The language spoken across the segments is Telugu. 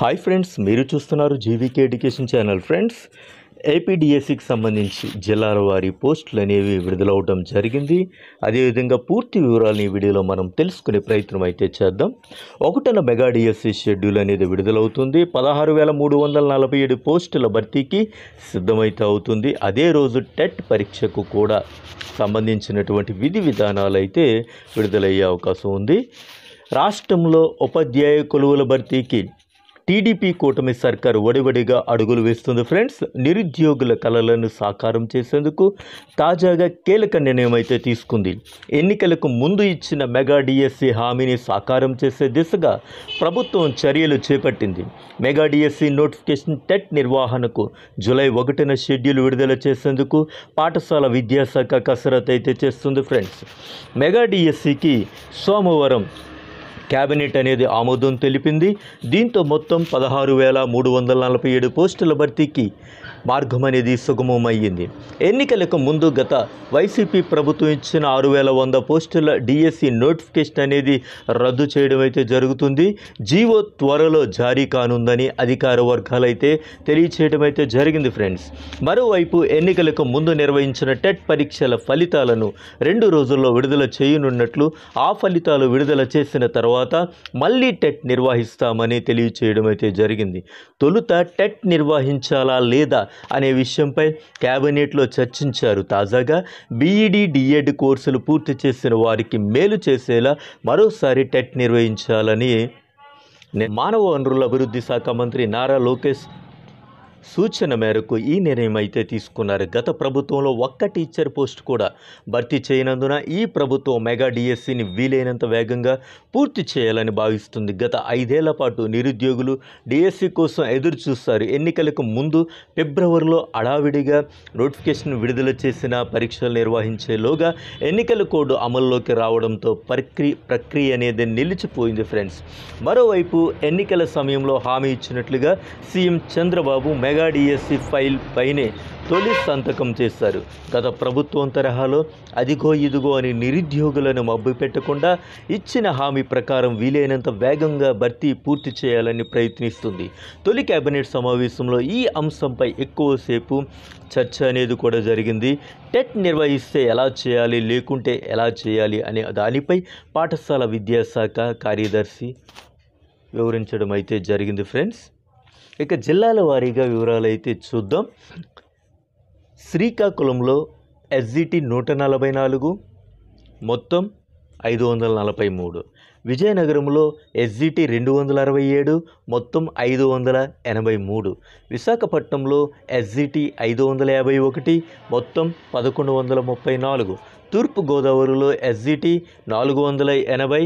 హాయ్ ఫ్రెండ్స్ మీరు చూస్తున్నారు జీవీకే ఎడ్యుకేషన్ ఛానల్ ఫ్రెండ్స్ ఏపీడిఎస్సికి సంబంధించి జిల్లాల వారి పోస్టులు అనేవి విడుదలవడం జరిగింది అదేవిధంగా పూర్తి వివరాలను ఈ వీడియోలో మనం తెలుసుకునే ప్రయత్నం అయితే చేద్దాం ఒకటన మెగాడిఎస్సి షెడ్యూల్ అనేది విడుదలవుతుంది పదహారు వేల మూడు వందల నలభై ఏడు పోస్టుల భర్తీకి సిద్ధమైతే అవుతుంది అదే రోజు టెట్ పరీక్షకు కూడా సంబంధించినటువంటి విధి విధానాలు అయితే విడుదలయ్యే అవకాశం ఉంది రాష్ట్రంలో ఉపాధ్యాయ కొలువుల భర్తీకి టీడీపీ కూటమి సర్కారు ఒడివడిగా అడుగులు వేస్తుంది ఫ్రెండ్స్ నిరుద్యోగుల కలలను సాకారం చేసేందుకు తాజాగా కీలక నిర్ణయం అయితే తీసుకుంది ఎన్నికలకు ముందు ఇచ్చిన మెగా డిఎస్సి హామీని సాకారం చేసే దిశగా ప్రభుత్వం చర్యలు చేపట్టింది మెగా డిఎస్సి నోటిఫికేషన్ టెట్ నిర్వహణకు జూలై ఒకటిన షెడ్యూల్ విడుదల చేసేందుకు పాఠశాల విద్యాశాఖ కసరత్ అయితే చేస్తుంది ఫ్రెండ్స్ మెగా డిఎస్సికి సోమవారం కేబినెట్ అనేది ఆమోదం తెలిపింది దీంతో మొత్తం పదహారు వేల మూడు వందల నలభై ఏడు పోస్టుల భర్తీకి మార్గం అనేది సుగమమయ్యింది ఎన్నికలకు ముందు గత వైసీపీ ప్రభుత్వం ఇచ్చిన ఆరు వేల వంద పోస్టుల డిఎస్సి నోటిఫికేషన్ అనేది రద్దు చేయడం అయితే జరుగుతుంది జీవో త్వరలో జారీ కానుందని అధికార వర్గాలైతే తెలియచేయడం అయితే జరిగింది ఫ్రెండ్స్ మరోవైపు ఎన్నికలకు ముందు నిర్వహించిన టెట్ పరీక్షల ఫలితాలను రెండు రోజుల్లో విడుదల చేయనున్నట్లు ఆ ఫలితాలు విడుదల చేసిన తర్వాత తర్వాత మళ్ళీ టెట్ నిర్వహిస్తామని తెలియచేయడం అయితే జరిగింది తొలుత టెట్ నిర్వహించాలా లేదా అనే విషయంపై క్యాబినెట్లో చర్చించారు తాజాగా బీఈడి డిఎడ్ కోర్సులు పూర్తి చేసిన వారికి మేలు చేసేలా మరోసారి టెట్ నిర్వహించాలని మానవ వనరుల అభివృద్ధి శాఖ మంత్రి నారా లోకేష్ సూచన మేరకు ఈ నిర్ణయం అయితే తీసుకున్నారు గత ప్రభుత్వంలో ఒక్క టీచర్ పోస్ట్ కూడా భర్తీ చేయనందున ఈ ప్రభుత్వం మెగా డిఎస్సిని వీలైనంత వేగంగా పూర్తి చేయాలని భావిస్తుంది గత ఐదేళ్ల పాటు నిరుద్యోగులు డిఎస్సి కోసం ఎదురు చూస్తారు ఎన్నికలకు ముందు ఫిబ్రవరిలో అడావిడిగా నోటిఫికేషన్ విడుదల చేసిన పరీక్షలు నిర్వహించేలోగా ఎన్నికల కోడ్ అమల్లోకి రావడంతో ప్రక్రియ ప్రక్రియ అనేది నిలిచిపోయింది ఫ్రెండ్స్ మరోవైపు ఎన్నికల సమయంలో హామీ ఇచ్చినట్లుగా CM Chandrababu mega mega DSC file పైనే తొలి సంతకం చేశారు గత ప్రభుత్వం తరహాలో అదిగో ఇదిగో అని నిరుద్యోగులను మబ్బు పెట్టకుండా ఇచ్చిన హామీ ప్రకారం వీలైనంత వేగంగా భర్తీ పూర్తి చేయాలని ప్రయత్నిస్తుంది తొలి కేబినెట్ సమావేశంలో ఈ అంశంపై ఎక్కువసేపు చర్చ అనేది కూడా జరిగింది టెట్ నిర్వహిస్తే ఎలా చేయాలి లేకుంటే ఎలా చేయాలి అనే దానిపై పాఠశాల విద్యాశాఖ కార్యదర్శి వివరించడం అయితే జరిగింది ఫ్రెండ్స్ ఇక జిల్లాల వారీగా వివరాలు అయితే చూద్దాం శ్రీకాకుళంలో ఎస్జిటి నూట నలభై నాలుగు మొత్తం ఐదు వందల నలభై మూడు విజయనగరంలో ఎస్జిటి రెండు వందల అరవై ఏడు మొత్తం ఐదు వందల ఎనభై మూడు విశాఖపట్నంలో ఎస్జిటి ఐదు వందల యాభై ఒకటి మొత్తం పదకొండు వందల ముప్పై నాలుగు తూర్పుగోదావరిలో ఎస్జిటి నాలుగు వందల ఎనభై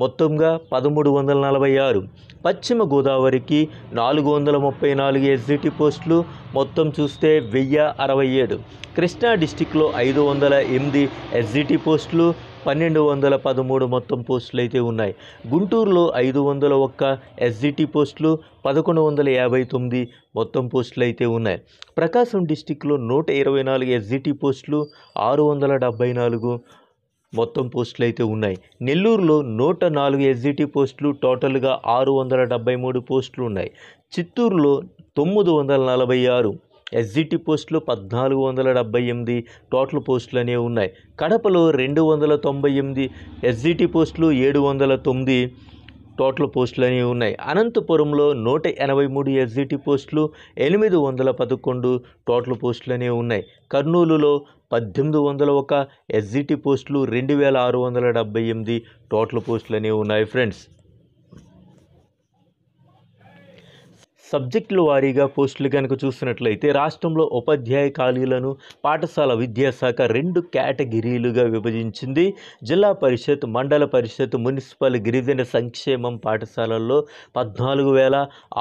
మొత్తంగా పదమూడు వందల నలభై ఆరు పశ్చిమ గోదావరికి నాలుగు వందల ముప్పై నాలుగు ఎస్జిటి పోస్టులు మొత్తం చూస్తే వెయ్యి అరవై ఏడు కృష్ణా డిస్టిక్లో ఐదు వందల ఎనిమిది ఎస్జిటి పోస్టులు పన్నెండు వందల పదమూడు మొత్తం పోస్టులు అయితే ఉన్నాయి గుంటూరులో ఐదు వందల ఒక్క ఎస్జిటి పోస్టులు పదకొండు వందల యాభై తొమ్మిది మొత్తం పోస్టులు అయితే ఉన్నాయి ప్రకాశం డిస్టిక్లో నూట ఇరవై నాలుగు ఎస్జిటి పోస్టులు ఆరు వందల డెబ్బై నాలుగు మొత్తం పోస్టులు అయితే ఉన్నాయి నెల్లూరులో నూట నాలుగు ఎస్జిటి పోస్టులు టోటల్గా ఆరు వందల డెబ్బై మూడు పోస్టులు ఉన్నాయి చిత్తూరులో తొమ్మిది వందల నలభై ఆరు ఎస్జిటి పోస్టులు పద్నాలుగు వందల డెబ్బై ఎనిమిది టోటల్ పోస్టులు అనేవి ఉన్నాయి కడపలో రెండు వందల తొంభై ఎనిమిది ఎస్జిటి పోస్టులు ఏడు వందల తొమ్మిది టోటల్ పోస్టులు అనేవి ఉన్నాయి అనంతపురంలో నూట ఎనభై మూడు ఎస్జిటి పోస్టులు ఎనిమిది వందల పదకొండు టోటల్ పోస్టులు అనేవి ఉన్నాయి కర్నూలులో పద్దెనిమిది వందల ఒక ఎస్జిటి పోస్టులు రెండు వేల ఆరు వందల డెబ్బై ఎనిమిది టోటల్ పోస్టులు అనేవి ఉన్నాయి ఫ్రెండ్స్ సబ్జెక్టుల వారీగా పోస్టులు కనుక చూసినట్లయితే రాష్ట్రంలో ఉపాధ్యాయ ఖాళీలను పాఠశాల విద్యాశాఖ రెండు కేటగిరీలుగా విభజించింది జిల్లా పరిషత్ మండల పరిషత్ మున్సిపల్ గిరిజన సంక్షేమం పాఠశాలల్లో పద్నాలుగు వేల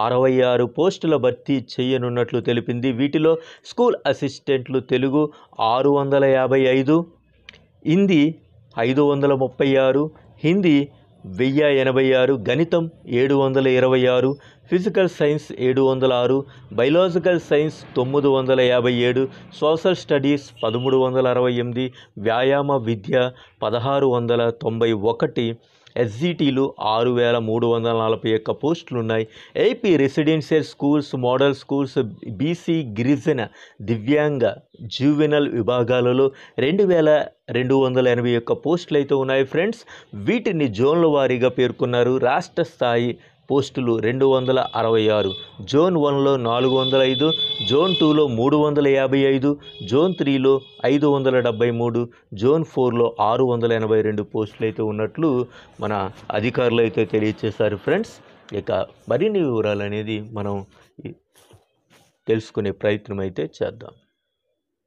అరవై ఆరు పోస్టుల భర్తీ చేయనున్నట్లు తెలిపింది వీటిలో స్కూల్ అసిస్టెంట్లు తెలుగు ఆరు వందల యాభై ఐదు హిందీ ఐదు వందల ముప్పై ఆరు హిందీ వెయ్యి ఎనభై ఆరు గణితం ఏడు వందల ఇరవై ఆరు ఫిజికల్ సైన్స్ ఏడు వందల ఆరు బయలాజికల్ సైన్స్ తొమ్మిది వందల యాభై ఏడు సోషల్ స్టడీస్ పదమూడు వందల అరవై ఎనిమిది వ్యాయామ విద్య పదహారు వందల తొంభై ఒకటి ఎస్జిటీలు ఆరు వేల మూడు వందల నలభై ఒక్క పోస్టులు ఉన్నాయి AP residential schools model schools BC గిరిజన దివ్యాంగ జ్యూవెనల్ విభాగాలలో రెండు వేల రెండు వందల ఎనభై ఒక్క పోస్టులు అయితే ఉన్నాయి ఫ్రెండ్స్ వీటిని జోన్ల వారీగా పేర్కొన్నారు రాష్ట్ర స్థాయి పోస్టులు రెండు వందల అరవై ఆరు జోన్ వన్లో నాలుగు వందల ఐదు జోన్ టూలో మూడు వందల యాభై ఐదు జోన్ త్రీలో ఐదు వందల డెబ్బై మూడు జోన్ ఫోర్లో ఆరు వందల ఎనభై రెండు పోస్టులు అయితే ఉన్నట్లు మన అధికారులు అయితే తెలియచేశారు ఫ్రెండ్స్ ఇక మరిన్ని వివరాలు అనేది మనం తెలుసుకునే ప్రయత్నం అయితే చేద్దాం